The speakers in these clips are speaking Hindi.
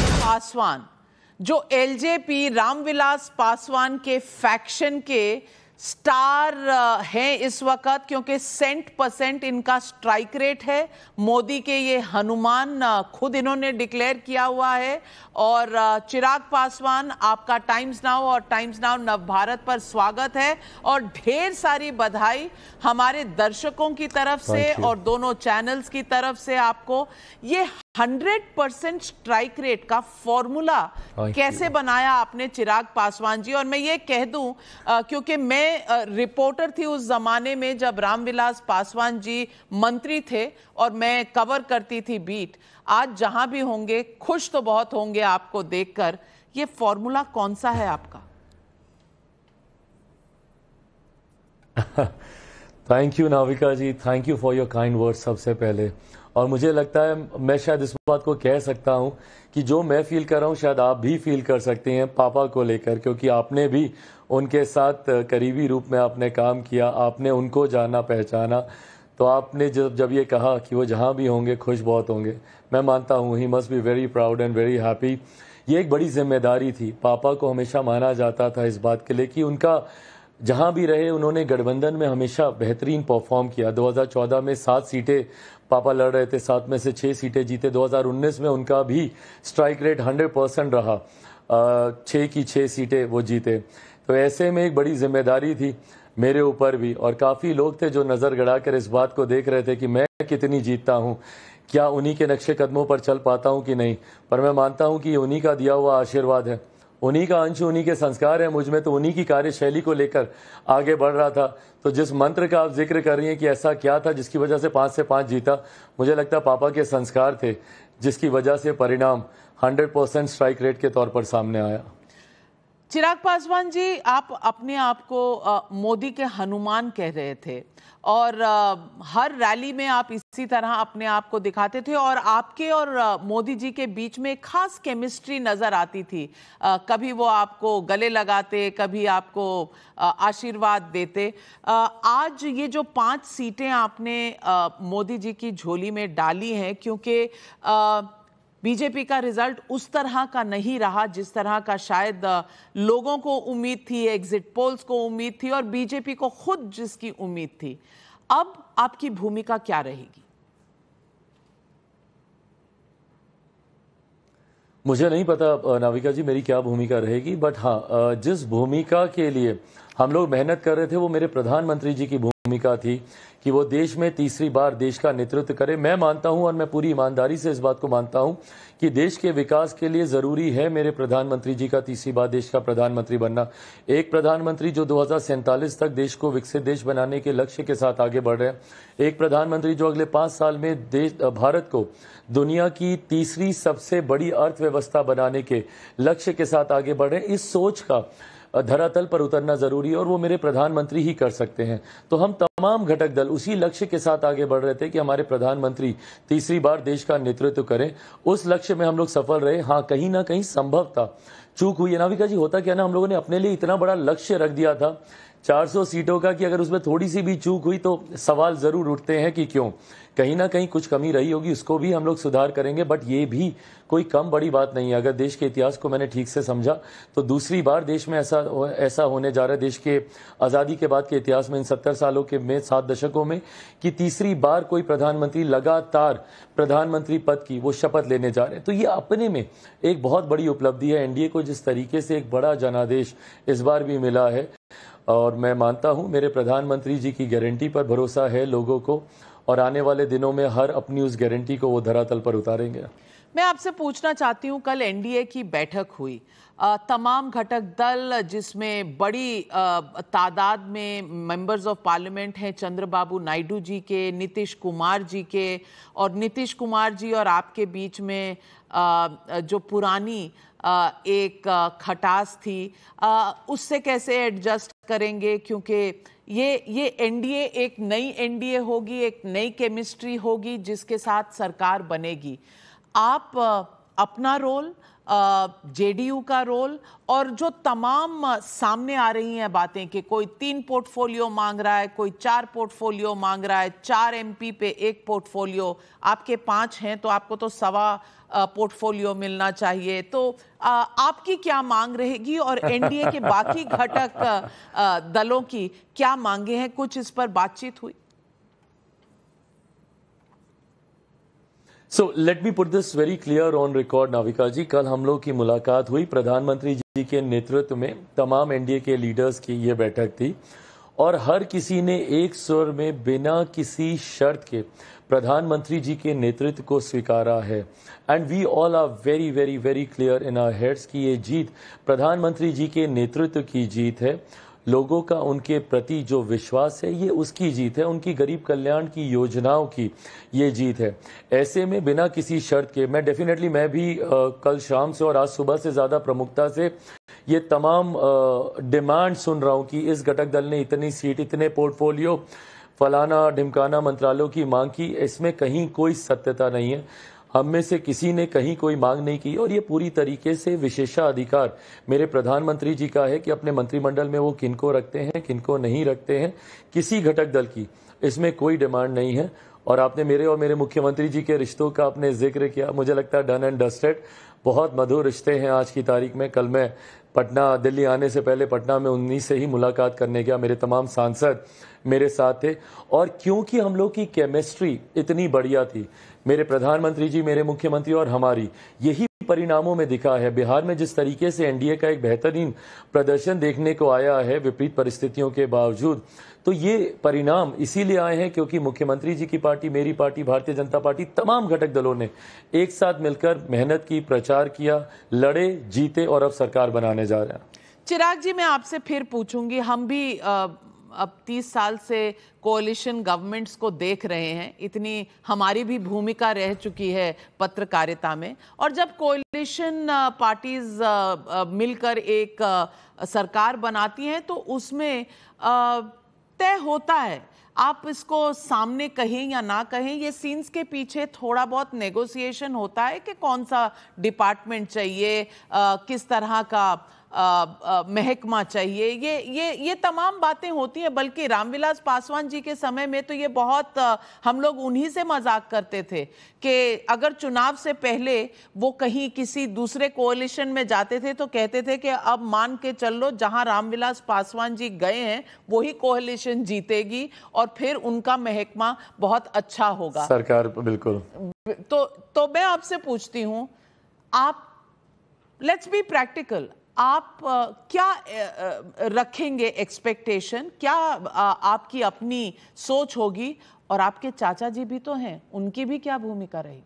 पासवान जो एलजेपी रामविलास पासवान के फैक्शन के स्टार uh, हैं इस वक्त क्योंकि सेंट परसेंट इनका स्ट्राइक रेट है मोदी के ये हनुमान uh, खुद इन्होंने डिक्लेयर किया हुआ है और uh, चिराग पासवान आपका टाइम्स नाउ और टाइम्स नाउ भारत पर स्वागत है और ढेर सारी बधाई हमारे दर्शकों की तरफ से और दोनों चैनल्स की तरफ से आपको ये हंड्रेड परसेंट स्ट्राइक रेट का फॉर्मूला कैसे बनाया आपने चिराग पासवान जी और मैं ये कह दूं क्योंकि मैं आ, रिपोर्टर थी उस जमाने में जब रामविलास पासवान जी मंत्री थे और मैं कवर करती थी बीट आज जहां भी होंगे खुश तो बहुत होंगे आपको देखकर ये फॉर्मूला कौन सा है आपका thank you Navika ji thank you for your kind word सबसे पहले और मुझे लगता है मैं शायद इस बात को कह सकता हूँ कि जो मैं फील कर रहा हूँ शायद आप भी फील कर सकते हैं पापा को लेकर क्योंकि आपने भी उनके साथ करीबी रूप में आपने काम किया आपने उनको जाना पहचाना तो आपने जब जब ये कहा कि वो जहाँ भी होंगे खुश बहुत होंगे मैं मानता हूँ he must be very proud and very happy ये एक बड़ी जिम्मेदारी थी पापा को हमेशा माना जाता था इस बात के लिए कि उनका जहां भी रहे उन्होंने गठबंधन में हमेशा बेहतरीन परफॉर्म किया 2014 में सात सीटें पापा लड़ रहे थे सात में से छः सीटें जीते 2019 में उनका भी स्ट्राइक रेट 100 परसेंट रहा छः की छः सीटें वो जीते तो ऐसे में एक बड़ी जिम्मेदारी थी मेरे ऊपर भी और काफ़ी लोग थे जो नज़र गड़ा कर इस बात को देख रहे थे कि मैं कितनी जीतता हूँ क्या उन्हीं के नक्शे कदमों पर चल पाता हूँ कि नहीं पर मैं मानता हूँ कि उन्हीं का दिया हुआ आशीर्वाद है उन्हीं का अंश उन्हीं के संस्कार है मुझ में तो उन्हीं की कार्यशैली को लेकर आगे बढ़ रहा था तो जिस मंत्र का आप जिक्र कर रही हैं कि ऐसा क्या था जिसकी वजह से पाँच से पाँच जीता मुझे लगता पापा के संस्कार थे जिसकी वजह से परिणाम हंड्रेड परसेंट स्ट्राइक रेट के तौर पर सामने आया चिराग पासवान जी आप अपने आप को मोदी के हनुमान कह रहे थे और आ, हर रैली में आप इसी तरह अपने आप को दिखाते थे और आपके और मोदी जी के बीच में खास केमिस्ट्री नज़र आती थी आ, कभी वो आपको गले लगाते कभी आपको आशीर्वाद देते आज ये जो पांच सीटें आपने मोदी जी की झोली में डाली हैं क्योंकि बीजेपी का रिजल्ट उस तरह का नहीं रहा जिस तरह का शायद लोगों को उम्मीद थी एग्जिट पोल्स को उम्मीद थी और बीजेपी को खुद जिसकी उम्मीद थी अब आपकी भूमिका क्या रहेगी मुझे नहीं पता नाविका जी मेरी क्या भूमिका रहेगी बट हाँ जिस भूमिका के लिए हम लोग मेहनत कर रहे थे वो मेरे प्रधानमंत्री जी की भूमिका थी कि वो देश में तीसरी बार देश का नेतृत्व करे मैं मानता हूं और मैं पूरी ईमानदारी से इस बात को मानता हूं कि देश के विकास के लिए ज़रूरी है मेरे प्रधानमंत्री जी का तीसरी बार देश का प्रधानमंत्री बनना एक प्रधानमंत्री जो दो तक देश को विकसित देश बनाने के लक्ष्य के साथ आगे बढ़ रहे हैं एक प्रधानमंत्री जो अगले पांच साल में देश भारत को दुनिया की तीसरी सबसे बड़ी अर्थव्यवस्था बनाने के लक्ष्य के साथ आगे बढ़ रहे हैं इस सोच का धरातल पर उतरना ज़रूरी है और वो मेरे प्रधानमंत्री ही कर सकते हैं तो हम तमाम घटक दल उसी लक्ष्य के साथ आगे बढ़ रहे थे कि हमारे प्रधानमंत्री तीसरी बार देश का नेतृत्व करें उस लक्ष्य में हम लोग सफल रहे हाँ कहीं ना कहीं संभव था चूक हुई है नाविका जी होता क्या ना हम लोगों ने अपने लिए इतना बड़ा लक्ष्य रख दिया था 400 सीटों का कि अगर उसमें थोड़ी सी भी चूक हुई तो सवाल ज़रूर उठते हैं कि क्यों कहीं ना कहीं कुछ कमी रही होगी उसको भी हम लोग सुधार करेंगे बट ये भी कोई कम बड़ी बात नहीं है अगर देश के इतिहास को मैंने ठीक से समझा तो दूसरी बार देश में ऐसा ऐसा होने जा रहा है देश के आज़ादी के बाद के इतिहास में इन सत्तर सालों के में सात दशकों में कि तीसरी बार कोई प्रधानमंत्री लगातार प्रधानमंत्री पद की वो शपथ लेने जा रहे हैं तो ये अपने में एक बहुत बड़ी उपलब्धि है एनडीए को जिस तरीके से एक बड़ा जनादेश इस बार भी मिला है और मैं मानता हूँ मेरे प्रधानमंत्री जी की गारंटी पर भरोसा है लोगों को और आने वाले दिनों में हर अपनी उस गारंटी को वो धरातल पर उतारेंगे मैं आपसे पूछना चाहती हूँ कल एनडीए की बैठक हुई तमाम घटक दल जिसमें बड़ी तादाद में मेंबर्स ऑफ पार्लियामेंट हैं चंद्रबाबू नायडू जी के नीतीश कुमार जी के और नीतीश कुमार जी और आपके बीच में जो पुरानी एक खटास थी उससे कैसे एडजस्ट करेंगे क्योंकि ये ये एनडीए एक नई एनडीए होगी एक नई केमिस्ट्री होगी जिसके साथ सरकार बनेगी आप अपना रोल जेडीयू का रोल और जो तमाम सामने आ रही हैं बातें कि कोई तीन पोर्टफोलियो मांग रहा है कोई चार पोर्टफोलियो मांग रहा है चार एमपी पे एक पोर्टफोलियो आपके पांच हैं तो आपको तो सवा पोर्टफोलियो मिलना चाहिए तो आपकी क्या मांग रहेगी और एनडीए के बाकी घटक दलों की क्या मांगे हैं कुछ इस पर बातचीत हुई so let me put this very clear on record Navika ji कल हम लोग की मुलाकात हुई प्रधानमंत्री जी के नेतृत्व में तमाम एनडीए के लीडर्स की यह बैठक थी और हर किसी ने एक स्वर में बिना किसी शर्त के प्रधानमंत्री जी के नेतृत्व को स्वीकारा है and we all are very very very clear in our heads की ये जीत प्रधानमंत्री जी के नेतृत्व की जीत है लोगों का उनके प्रति जो विश्वास है ये उसकी जीत है उनकी गरीब कल्याण की योजनाओं की ये जीत है ऐसे में बिना किसी शर्त के मैं डेफिनेटली मैं भी आ, कल शाम से और आज सुबह से ज़्यादा प्रमुखता से ये तमाम डिमांड सुन रहा हूँ कि इस घटक दल ने इतनी सीट इतने पोर्टफोलियो फलाना ढिमकाना मंत्रालयों की मांग की इसमें कहीं कोई सत्यता नहीं है हम में से किसी ने कहीं कोई मांग नहीं की और ये पूरी तरीके से विशेषाधिकार मेरे प्रधानमंत्री जी का है कि अपने मंत्रिमंडल में वो किनको रखते हैं किनको नहीं रखते हैं किसी घटक दल की इसमें कोई डिमांड नहीं है और आपने मेरे और मेरे मुख्यमंत्री जी के रिश्तों का आपने जिक्र किया मुझे लगता है डन एंड डस्टेड बहुत मधुर रिश्ते हैं आज की तारीख में कल मैं पटना दिल्ली आने से पहले पटना में उन्हीं से ही मुलाकात करने गया मेरे तमाम सांसद मेरे साथ थे और क्योंकि हम लोग की केमिस्ट्री इतनी बढ़िया थी मेरे प्रधानमंत्री जी मेरे मुख्यमंत्री और हमारी यही परिणामों में दिखा है बिहार में जिस तरीके से एनडीए का एक बेहतरीन प्रदर्शन देखने को आया है विपरीत परिस्थितियों के बावजूद तो ये परिणाम इसीलिए आए हैं क्योंकि मुख्यमंत्री जी की पार्टी मेरी पार्टी भारतीय जनता पार्टी तमाम घटक दलों ने एक साथ मिलकर मेहनत की प्रचार किया लड़े जीते और अब सरकार बनाने जा रहे हैं चिराग जी मैं आपसे फिर पूछूंगी हम भी आ... अब तीस साल से कोलिशन गवर्नमेंट्स को देख रहे हैं इतनी हमारी भी भूमिका रह चुकी है पत्रकारिता में और जब कोलिशन पार्टीज मिलकर एक सरकार बनाती हैं तो उसमें तय होता है आप इसको सामने कहें या ना कहें ये सीन्स के पीछे थोड़ा बहुत नेगोशिएशन होता है कि कौन सा डिपार्टमेंट चाहिए आ, किस तरह का महकमा चाहिए ये ये ये तमाम बातें होती हैं बल्कि रामविलास पासवान जी के समय में तो ये बहुत हम लोग उन्हीं से मजाक करते थे कि अगर चुनाव से पहले वो कहीं किसी दूसरे कोलिशन में जाते थे तो कहते थे कि अब मान के चल लो जहाँ रामविलास पासवान जी गए हैं वही कोलिशन जीतेगी और फिर उनका महकमा बहुत अच्छा होगा सरकार बिल्कुल तो तो मैं आपसे पूछती हूँ आप लेट्स बी प्रैक्टिकल आप क्या रखेंगे एक्सपेक्टेशन क्या आपकी अपनी सोच होगी और आपके चाचा जी भी तो हैं उनकी भी क्या भूमिका रहेगी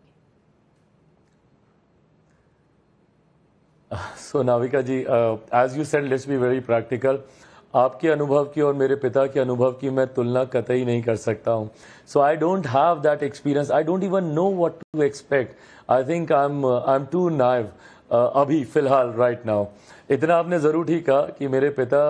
so Navika ji as you said let's be very practical आपके अनुभव की और मेरे पिता के अनुभव की मैं तुलना कतई नहीं कर सकता हूँ so I don't have that experience I don't even know what to expect I think I am I am too naive अभी फ़िलहाल राइट नाउ इतना आपने ज़रूर ठीक कहा कि मेरे पिता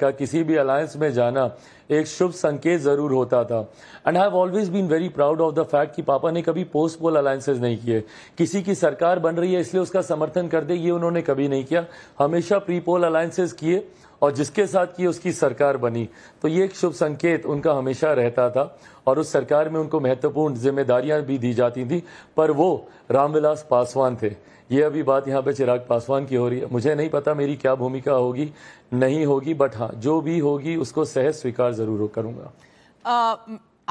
का किसी भी अलायंस में जाना एक शुभ संकेत ज़रूर होता था and I have always been very proud of the fact कि पापा ने कभी पोस्ट पोल अलायंसेज नहीं किए किसी की सरकार बन रही है इसलिए उसका समर्थन कर दे ये उन्होंने कभी नहीं किया हमेशा प्री पोल अलायंसेज किए और जिसके साथ की उसकी सरकार बनी तो ये एक शुभ संकेत उनका हमेशा रहता था और उस सरकार में उनको महत्वपूर्ण जिम्मेदारियां भी दी जाती थी पर वो रामविलास पासवान थे ये अभी बात यहाँ पे चिराग पासवान की हो रही है मुझे नहीं पता मेरी क्या भूमिका होगी नहीं होगी बट हाँ जो भी होगी उसको सहज स्वीकार जरूर करूंगा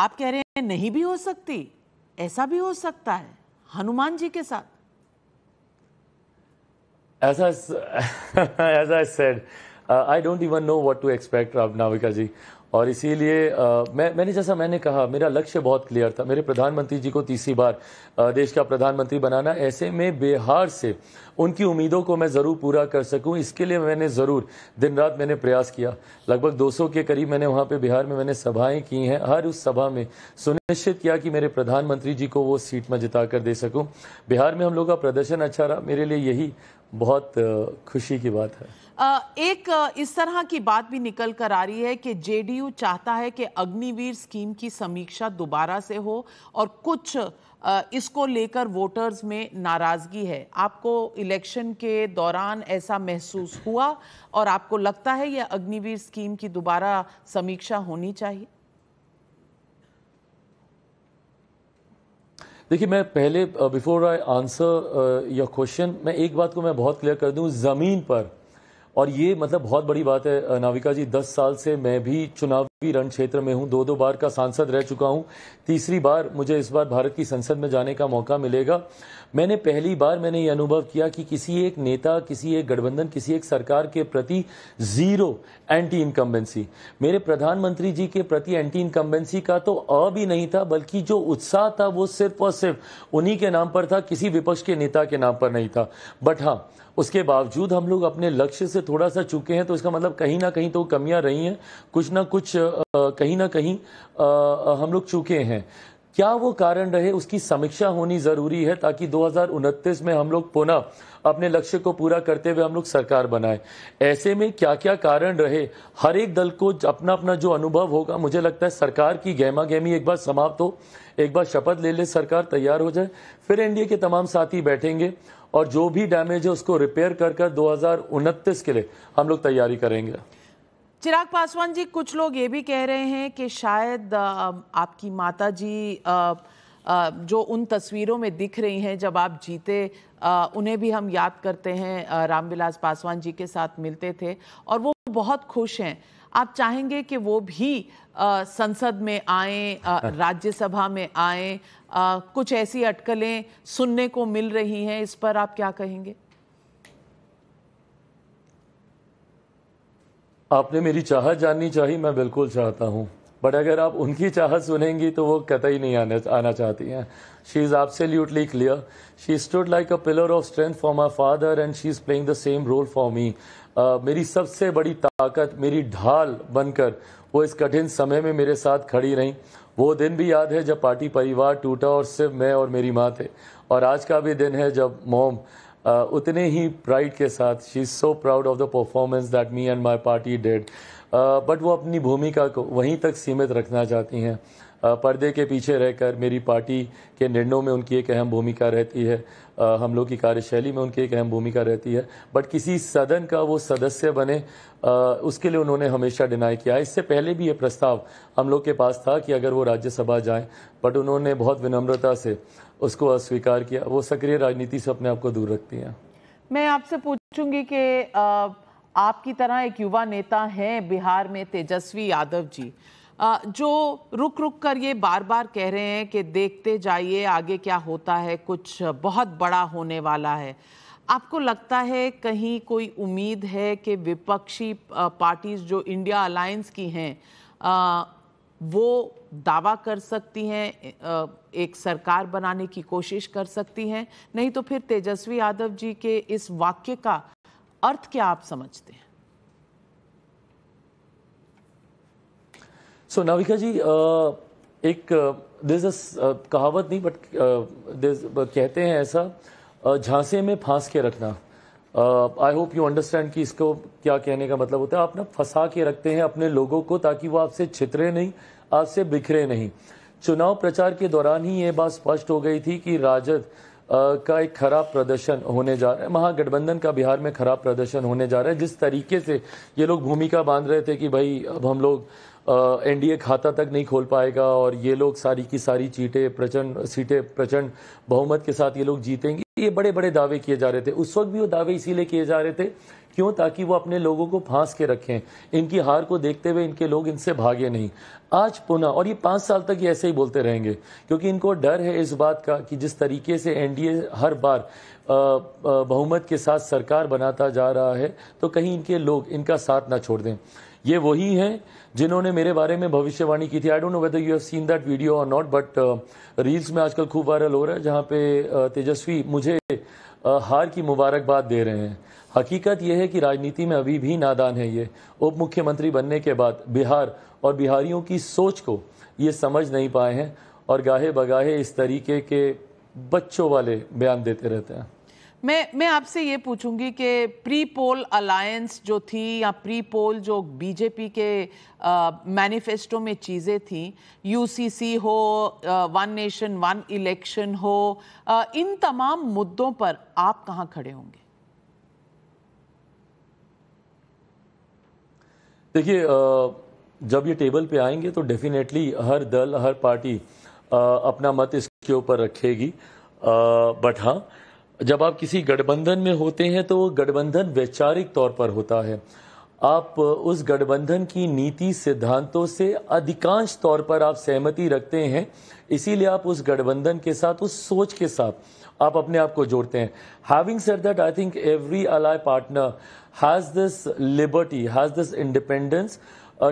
आप कह रहे हैं नहीं भी हो सकती ऐसा भी हो सकता है हनुमान जी के साथ ऐसा ऐसा I don't even know I to expect Navika ji और इसीलिए मैं मैंने जैसा मैंने कहा मेरा लक्ष्य बहुत क्लियर था मेरे प्रधानमंत्री जी को तीसरी बार आ, देश का प्रधानमंत्री बनाना ऐसे में बिहार से उनकी उम्मीदों को मैं ज़रूर पूरा कर सकूं इसके लिए मैंने ज़रूर दिन रात मैंने प्रयास किया लगभग 200 के करीब मैंने वहां पे बिहार में मैंने सभाएं की हैं हर उस सभा में सुनिश्चित किया कि मेरे प्रधानमंत्री जी को वो सीट में जिता कर दे सकूँ बिहार में हम लोग का प्रदर्शन अच्छा रहा मेरे लिए यही बहुत खुशी की बात है एक इस तरह की बात भी निकल कर आ रही है कि जेडीयू चाहता है कि अग्निवीर स्कीम की समीक्षा दोबारा से हो और कुछ इसको लेकर वोटर्स में नाराज़गी है आपको इलेक्शन के दौरान ऐसा महसूस हुआ और आपको लगता है यह अग्निवीर स्कीम की दोबारा समीक्षा होनी चाहिए देखिए मैं पहले before I answer your question मैं एक बात को मैं बहुत क्लियर कर दूं ज़मीन पर और ये मतलब बहुत बड़ी बात है नाविका जी दस साल से मैं भी चुनाव की रण क्षेत्र में हूं दो दो बार का सांसद रह चुका हूं तीसरी बार मुझे इस बार भारत की संसद में जाने का मौका मिलेगा मैंने पहली बार मैंने ये अनुभव किया कि किसी एक नेता किसी एक गठबंधन किसी एक सरकार के प्रति जीरो एंटी इनकम्बेंसी मेरे प्रधानमंत्री जी के प्रति एंटी इनकम्बेंसी का तो अ भी नहीं था बल्कि जो उत्साह था वो सिर्फ और सिर्फ उन्हीं के नाम पर था किसी विपक्ष के नेता के नाम पर नहीं था बट हाँ उसके बावजूद हम लोग अपने लक्ष्य से थोड़ा सा चुके हैं तो इसका मतलब कहीं ना कहीं तो कमियां रही हैं कुछ ना कुछ कहीं ना कहीं हम लोग चूके हैं क्या वो कारण रहे उसकी समीक्षा होनी जरूरी है ताकि दो में हम लोग पुनः अपने लक्ष्य को पूरा करते हुए हम लोग सरकार बनाए ऐसे में क्या क्या कारण रहे हर एक दल को अपना अपना जो अनुभव होगा मुझे लगता है सरकार की गहमा गहमी एक बार समाप्त हो एक बार शपथ ले ले सरकार तैयार हो जाए फिर एनडीए के तमाम साथी बैठेंगे और जो भी डैमेज है उसको रिपेयर कर कर दो के लिए हम लोग तैयारी करेंगे चिराग पासवान जी कुछ लोग ये भी कह रहे हैं कि शायद आपकी माता जी जो उन तस्वीरों में दिख रही हैं जब आप जीते उन्हें भी हम याद करते हैं रामविलास पासवान जी के साथ मिलते थे और वो बहुत खुश हैं आप चाहेंगे कि वो भी संसद में आए हाँ। राज्यसभा में आए कुछ ऐसी अटकलें सुनने को मिल रही हैं इस पर आप क्या कहेंगे आपने मेरी चाहत जाननी चाहिए मैं बिल्कुल चाहता हूँ बट अगर आप उनकी चाहत सुनेंगी तो वो कतई नहीं आने आना चाहती हैं she is absolutely clear she stood like a pillar of strength for my father and she is playing the same role for me मेरी सबसे बड़ी ताकत मेरी ढाल बनकर वो इस कठिन समय में मेरे साथ खड़ी रहीं वो दिन भी याद है जब पार्टी परिवार टूटा और सिर्फ मैं और मेरी माँ थे और आज का भी दिन है जब मोम उतने ही प्राइड के साथ she is so proud of the performance that me and my party did but वो अपनी भूमिका को वहीं तक सीमित रखना चाहती हैं पर्दे के पीछे रहकर मेरी पार्टी के निर्णयों में उनकी एक अहम भूमिका रहती है हम लोग की कार्यशैली में उनकी एक अहम भूमिका रहती है बट किसी सदन का वो सदस्य बने उसके लिए उन्होंने हमेशा डिनाई किया इससे पहले भी ये प्रस्ताव हम लोग के पास था कि अगर वो राज्यसभा जाएं बट उन्होंने बहुत विनम्रता से उसको अस्वीकार किया वो सक्रिय राजनीति से अपने आप को दूर रखती हैं मैं आपसे पूछूंगी कि आपकी तरह एक युवा नेता हैं बिहार में तेजस्वी यादव जी जो रुक रुक कर ये बार बार कह रहे हैं कि देखते जाइए आगे क्या होता है कुछ बहुत बड़ा होने वाला है आपको लगता है कहीं कोई उम्मीद है कि विपक्षी पार्टीज जो इंडिया अलायंस की हैं वो दावा कर सकती हैं एक सरकार बनाने की कोशिश कर सकती हैं नहीं तो फिर तेजस्वी यादव जी के इस वाक्य का अर्थ क्या आप समझते हैं सो so, नाविका जी एक दिस कहावत नहीं बट कहते हैं ऐसा झांसे में फांस के रखना आई होप यू अंडरस्टैंड कि इसको क्या कहने का मतलब होता है आप ना फंसा के रखते हैं अपने लोगों को ताकि वो आपसे छितरे नहीं आपसे बिखरे नहीं चुनाव प्रचार के दौरान ही ये बात स्पष्ट हो गई थी कि राजद uh, का एक खराब प्रदर्शन होने जा रहा है महागठबंधन का बिहार में खराब प्रदर्शन होने जा रहा है जिस तरीके से ये लोग भूमिका बांध रहे थे कि भाई अब हम लोग uh, एनडीए खाता तक नहीं खोल पाएगा और ये लोग सारी की सारी चीटें प्रचंड सीटें प्रचंड बहुमत के साथ ये लोग जीतेंगे लिए बड़े बड़े दावे किए जा रहे थे उस वक्त भी वो दावे इसीलिए किए जा रहे थे क्यों ताकि वो अपने लोगों को फांस के रखें इनकी हार को देखते हुए इनके लोग इनसे भागे नहीं आज पुनः और ये पांच साल तक ये ऐसे ही बोलते रहेंगे क्योंकि इनको डर है इस बात का कि जिस तरीके से एनडीए हर बार बहुमत के साथ सरकार बनाता जा रहा है तो कहीं इनके लोग इनका साथ ना छोड़ दें ये वही हैं जिन्होंने मेरे बारे में भविष्यवाणी की थी I don't know whether you have seen that video और नॉट बट रील्स में आजकल खूब वायरल हो रहा है जहाँ पे uh, तेजस्वी मुझे uh, हार की मुबारकबाद दे रहे हैं हकीकत यह है कि राजनीति में अभी भी नादान है ये उप मुख्यमंत्री बनने के बाद बिहार और बिहारियों की सोच को ये समझ नहीं पाए हैं और गाहे बगाहे इस तरीके के बच्चों वाले बयान देते रहते हैं मैं मैं आपसे ये पूछूंगी कि प्री पोल अलायंस जो थी या प्री पोल जो बीजेपी के मैनिफेस्टो में चीज़ें थी यूसीसी हो वन नेशन वन इलेक्शन हो आ, इन तमाम मुद्दों पर आप कहाँ खड़े होंगे देखिए जब ये टेबल पे आएंगे तो डेफिनेटली हर दल हर पार्टी आ, अपना मत इसके ऊपर रखेगी बट हाँ जब आप किसी गठबंधन में होते हैं तो वो गठबंधन वैचारिक तौर पर होता है आप उस गठबंधन की नीति सिद्धांतों से अधिकांश तौर पर आप सहमति रखते हैं इसीलिए आप उस गठबंधन के साथ उस सोच के साथ आप अपने आप को जोड़ते हैं having said that I think every ally partner has this liberty has this independence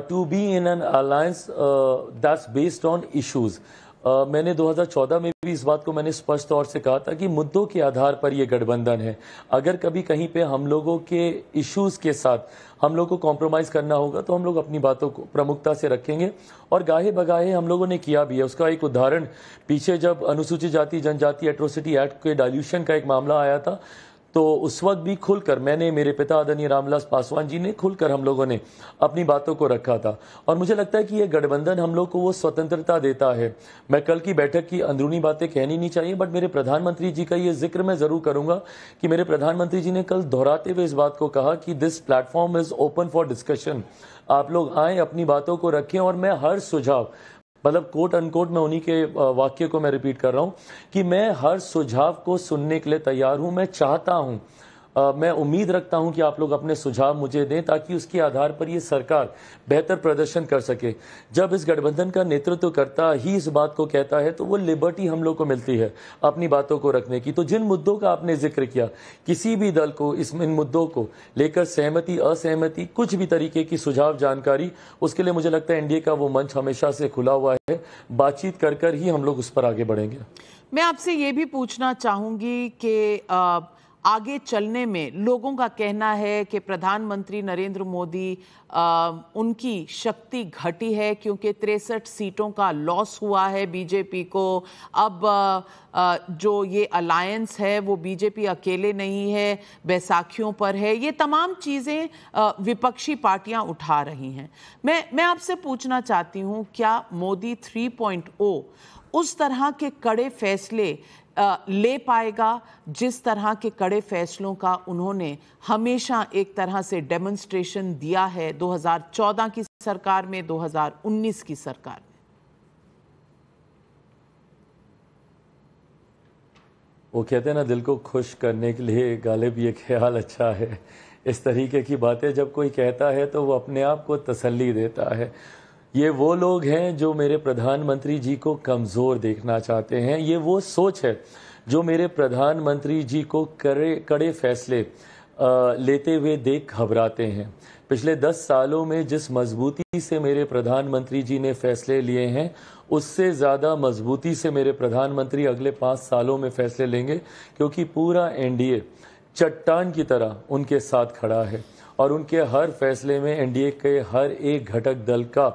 to be in an alliance that's based on issues मैंने 2014 में भी इस बात को मैंने स्पष्ट तौर से कहा था कि मुद्दों के आधार पर यह गठबंधन है अगर कभी कहीं पे हम लोगों के इश्यूज के साथ हम लोग को कॉम्प्रोमाइज़ करना होगा तो हम लोग अपनी बातों को प्रमुखता से रखेंगे और गाहे बगाहे हम लोगों ने किया भी है उसका एक उदाहरण पीछे जब अनुसूचित जाति जनजाति एट्रोसिटी एक्ट के डायल्यूशन का एक मामला आया था तो उस वक्त भी खुलकर मैंने मेरे पिता आदरणीय रामविलास पासवान जी ने खुलकर हम लोगों ने अपनी बातों को रखा था और मुझे लगता है कि यह गठबंधन हम लोग को वो स्वतंत्रता देता है मैं कल की बैठक की अंदरूनी बातें कहनी नहीं चाहिए बट मेरे प्रधानमंत्री जी का ये जिक्र मैं ज़रूर करूंगा कि मेरे प्रधानमंत्री जी ने कल दोहराते हुए इस बात को कहा कि this platform is open for discussion आप लोग आए अपनी बातों को रखें और मैं हर सुझाव मतलब कोट अनकोट मैं उन्हीं के वाक्य को मैं रिपीट कर रहा हूं कि मैं हर सुझाव को सुनने के लिए तैयार हूं मैं चाहता हूं मैं उम्मीद रखता हूं कि आप लोग अपने सुझाव मुझे दें ताकि उसके आधार पर ये सरकार बेहतर प्रदर्शन कर सके जब इस गठबंधन का नेतृत्व करता ही इस बात को कहता है तो वो लिबर्टी हम लोग को मिलती है अपनी बातों को रखने की तो जिन मुद्दों का आपने जिक्र किया किसी भी दल को इस इन मुद्दों को लेकर सहमति असहमति कुछ भी तरीके की सुझाव जानकारी उसके लिए मुझे लगता है एनडीए का वो मंच हमेशा से खुला हुआ है बातचीत कर कर ही हम लोग उस पर आगे बढ़ेंगे मैं आपसे ये भी पूछना चाहूंगी कि आगे चलने में लोगों का कहना है कि प्रधानमंत्री नरेंद्र मोदी आ, उनकी शक्ति घटी है क्योंकि तिरसठ सीटों का लॉस हुआ है बीजेपी को अब आ, जो ये अलायंस है वो बीजेपी अकेले नहीं है बैसाखियों पर है ये तमाम चीज़ें विपक्षी पार्टियां उठा रही हैं मैं मैं आपसे पूछना चाहती हूँ क्या मोदी 3.0 उस तरह के कड़े फैसले ले पाएगा जिस तरह के कड़े फैसलों का उन्होंने हमेशा एक तरह से डेमोन्स्ट्रेशन दिया है 2014 की सरकार में 2019 की सरकार में वो कहते हैं ना दिल को खुश करने के लिए गालिब ये ख्याल अच्छा है इस तरीके की बातें जब कोई कहता है तो वो अपने आप को तसल्ली देता है ये वो लोग हैं जो मेरे प्रधानमंत्री जी को कमज़ोर देखना चाहते हैं ये वो सोच है जो मेरे प्रधानमंत्री जी को करे कड़े फैसले लेते हुए देख घबराते हैं पिछले दस सालों में जिस मजबूती से मेरे प्रधानमंत्री जी ने फैसले लिए हैं उससे ज़्यादा मजबूती से मेरे प्रधानमंत्री अगले पाँच सालों में फैसले लेंगे क्योंकि पूरा एनडीए चट्टान की तरह उनके साथ खड़ा है और उनके हर फैसले में एनडीए के हर एक घटक दल का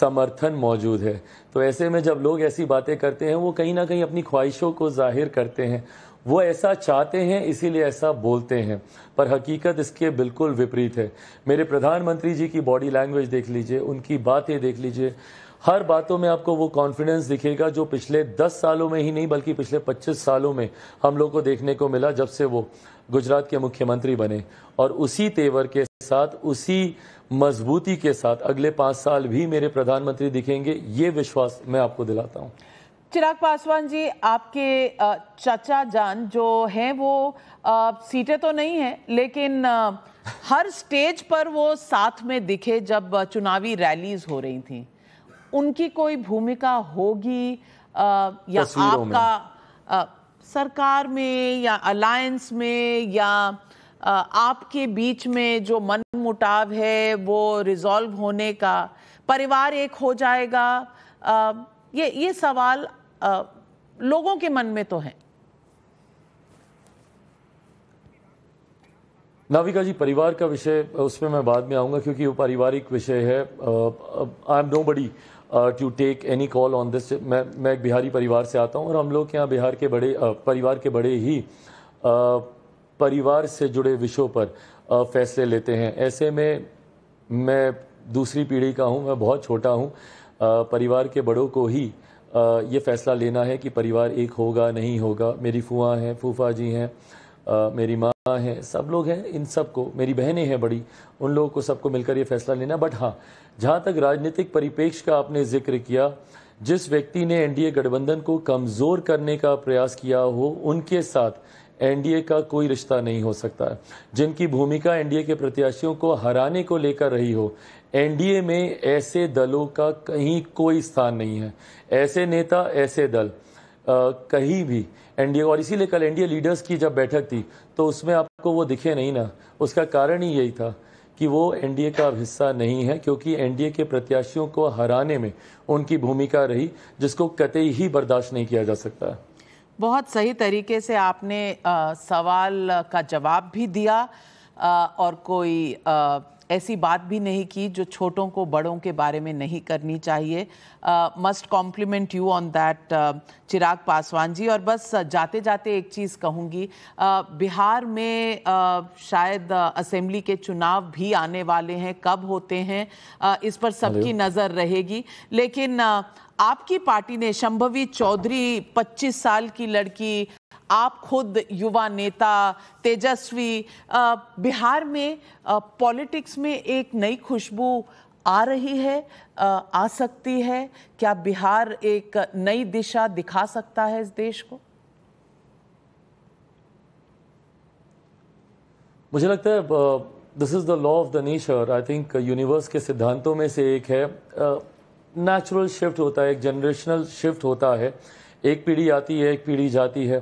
समर्थन मौजूद है तो ऐसे में जब लोग ऐसी बातें करते हैं वो कहीं ना कहीं अपनी ख्वाहिशों को जाहिर करते हैं वो ऐसा चाहते हैं इसीलिए ऐसा बोलते हैं पर हकीकत इसके बिल्कुल विपरीत है मेरे प्रधानमंत्री जी की बॉडी लैंग्वेज देख लीजिए उनकी बातें देख लीजिए हर बातों में आपको वो कॉन्फिडेंस दिखेगा जो पिछले दस सालों में ही नहीं बल्कि पिछले पच्चीस सालों में हम लोग को देखने को मिला जब से वो गुजरात के मुख्यमंत्री बने और उसी तेवर के साथ उसी मजबूती के साथ अगले पांच साल भी मेरे प्रधानमंत्री दिखेंगे ये विश्वास मैं आपको दिलाता हूँ चिराग पासवान जी आपके चाचा जान जो हैं वो सीटें तो नहीं हैं लेकिन हर स्टेज पर वो साथ में दिखे जब चुनावी रैलीज हो रही थी उनकी कोई भूमिका होगी या आपका आ, सरकार में या अलायंस में या आ, आपके बीच में जो मन मुटाव है वो रिजॉल्व होने का परिवार एक हो जाएगा आ, ये ये सवाल आ, लोगों के मन में तो है नाविका जी परिवार का विषय उसमें मैं बाद में आऊंगा क्योंकि वो पारिवारिक विषय है I am nobody to take any call on this मैं मैं एक बिहारी परिवार से आता हूँ और हम लोग के यहाँ बिहार के बड़े uh, परिवार के बड़े ही uh, परिवार से जुड़े विषयों पर uh, फैसले लेते हैं ऐसे में मैं दूसरी पीढ़ी का हूँ मैं बहुत छोटा हूँ परिवार के बड़ों को ही ये फैसला लेना है कि परिवार एक होगा नहीं होगा मेरी फुआ हैं फूफा जी हैं आ, मेरी माँ है सब लोग हैं इन सब को मेरी बहनें हैं बड़ी उन लोगों को सबको मिलकर ये फैसला लेना बट हाँ जहाँ तक राजनीतिक परिपेक्ष का आपने जिक्र किया जिस व्यक्ति ने एनडीए गठबंधन को कमज़ोर करने का प्रयास किया हो उनके साथ एनडीए का कोई रिश्ता नहीं हो सकता जिनकी भूमिका एनडीए के प्रत्याशियों को हराने को लेकर रही हो एनडीए में ऐसे दलों का कहीं कोई स्थान नहीं है ऐसे नेता ऐसे दल आ, कहीं भी एनडीए और इसीलिए कल एनडीए लीडर्स की जब बैठक थी तो उसमें आपको वो दिखे नहीं ना उसका कारण ही यही था कि वो एनडीए का अब हिस्सा नहीं है क्योंकि एनडीए के प्रत्याशियों को हराने में उनकी भूमिका रही जिसको कतई ही बर्दाश्त नहीं किया जा सकता बहुत सही तरीके से आपने आ, सवाल का जवाब भी दिया आ, और कोई आ, ऐसी बात भी नहीं की जो छोटों को बड़ों के बारे में नहीं करनी चाहिए must compliment you on that Chirag Paswan ji और बस जाते जाते एक चीज़ कहूँगी बिहार में uh, शायद असेंबली uh, के चुनाव भी आने वाले हैं कब होते हैं इस पर सबकी नज़र रहेगी लेकिन आपकी पार्टी ने शंभवी चौधरी 25 साल की लड़की आप खुद युवा नेता तेजस्वी बिहार में पॉलिटिक्स में एक नई खुशबू आ रही है आ सकती है क्या बिहार एक नई दिशा दिखा सकता है इस देश को मुझे लगता है this is the law of the nature I think universe के सिद्धांतों में से एक है नेचुरल uh, शिफ्ट होता है एक जनरेशनल शिफ्ट होता है एक पीढ़ी आती है एक पीढ़ी जाती है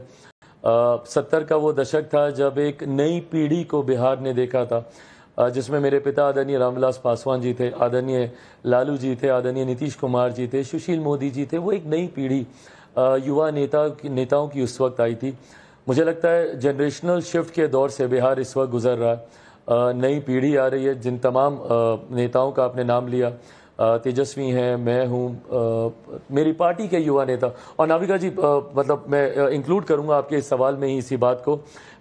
सत्तर का वो दशक था जब एक नई पीढ़ी को बिहार ने देखा था जिसमें मेरे पिता आदरणीय रामविलास पासवान जी थे आदरणीय लालू जी थे आदरणीय नीतीश कुमार जी थे सुशील मोदी जी थे वो एक नई पीढ़ी युवा नेता नेताओं की उस वक्त आई थी मुझे लगता है जनरेशनल शिफ्ट के दौर से बिहार इस वक्त गुजर रहा है नई पीढ़ी आ रही है जिन तमाम नेताओं का आपने नाम लिया तेजस्वी हैं मैं हूँ मेरी पार्टी के युवा नेता और नाविका जी मतलब मैं इंक्लूड करूँगा आपके इस सवाल में ही इसी बात को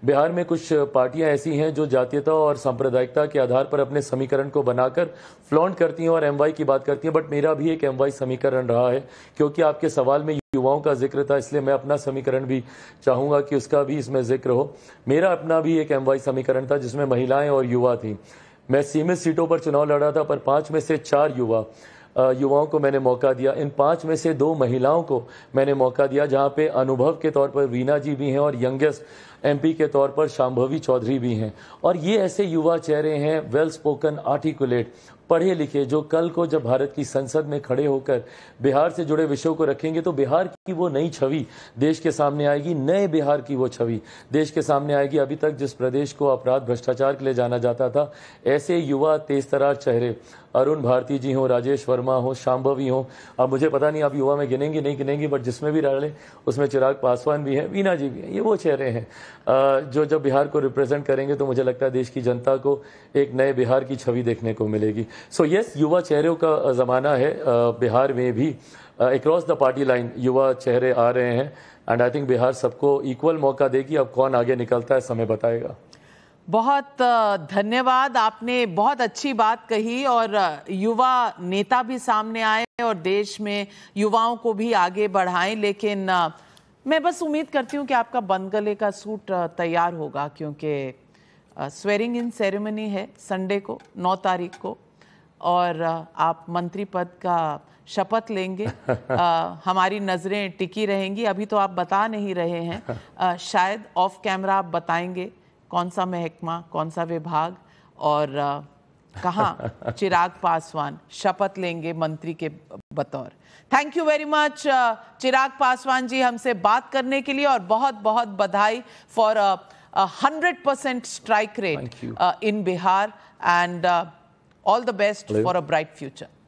बिहार में कुछ पार्टियां ऐसी हैं जो जातीयता और सांप्रदायिकता के आधार पर अपने समीकरण को बनाकर फ्लॉन्ट करती हैं और एम की बात करती हैं बट मेरा भी एक एम समीकरण रहा है क्योंकि आपके सवाल में युवाओं का जिक्र था इसलिए मैं अपना समीकरण भी चाहूँगा कि उसका भी इसमें जिक्र हो मेरा अपना भी एक एम समीकरण था जिसमें महिलाएं और युवा थी मैं सीमित सीटों पर चुनाव लड़ा था पर पाँच में से चार युवा युवाओं को मैंने मौका दिया इन पाँच में से दो महिलाओं को मैंने मौका दिया जहाँ पे अनुभव के तौर पर वीना जी भी हैं और यंगेस्ट एमपी के तौर पर शाम्भवी चौधरी भी हैं और ये ऐसे युवा चेहरे हैं वेल स्पोकन आर्टिकुलेट पढ़े लिखे जो कल को जब भारत की संसद में खड़े होकर बिहार से जुड़े विषयों को रखेंगे तो बिहार की वो नई छवि देश के सामने आएगी नए बिहार की वो छवि देश के सामने आएगी अभी तक जिस प्रदेश को अपराध भ्रष्टाचार के लिए जाना जाता था ऐसे युवा तेज चेहरे अरुण भारती जी हों राजेश वर्मा हों शाम्भवी हों अब मुझे पता नहीं आप युवा में गिनेंगे नहीं गिनेंगे बट जिसमें भी डालें उसमें चिराग पासवान भी हैं वीना जी भी हैं ये वो चेहरे हैं जो जब बिहार को रिप्रेजेंट करेंगे तो मुझे लगता है देश की जनता को एक नए बिहार की छवि देखने को मिलेगी सो so, यस yes, युवा चेहरों का ज़माना है बिहार में भी अक्रॉस द पार्टी लाइन युवा चेहरे आ रहे हैं एंड आई थिंक बिहार सबको इक्वल मौका देगी अब कौन आगे निकलता है समय बताएगा बहुत धन्यवाद आपने बहुत अच्छी बात कही और युवा नेता भी सामने आए और देश में युवाओं को भी आगे बढ़ाएं लेकिन मैं बस उम्मीद करती हूँ कि आपका बंद गले का सूट तैयार होगा क्योंकि स्वेरिंग इन सेरेमनी है संडे को नौ तारीख को और आप मंत्री पद का शपथ लेंगे आ, हमारी नज़रें टिकी रहेंगी अभी तो आप बता नहीं रहे हैं आ, शायद ऑफ कैमरा आप बताएंगे कौन सा महकमा कौन सा विभाग और कहाँ चिराग पासवान शपथ लेंगे मंत्री के बतौर thank you very much Chirag Paswan ji हमसे बात करने के लिए और बहुत बहुत बधाई for hundred percent strike rate in Bihar and all the best for a bright future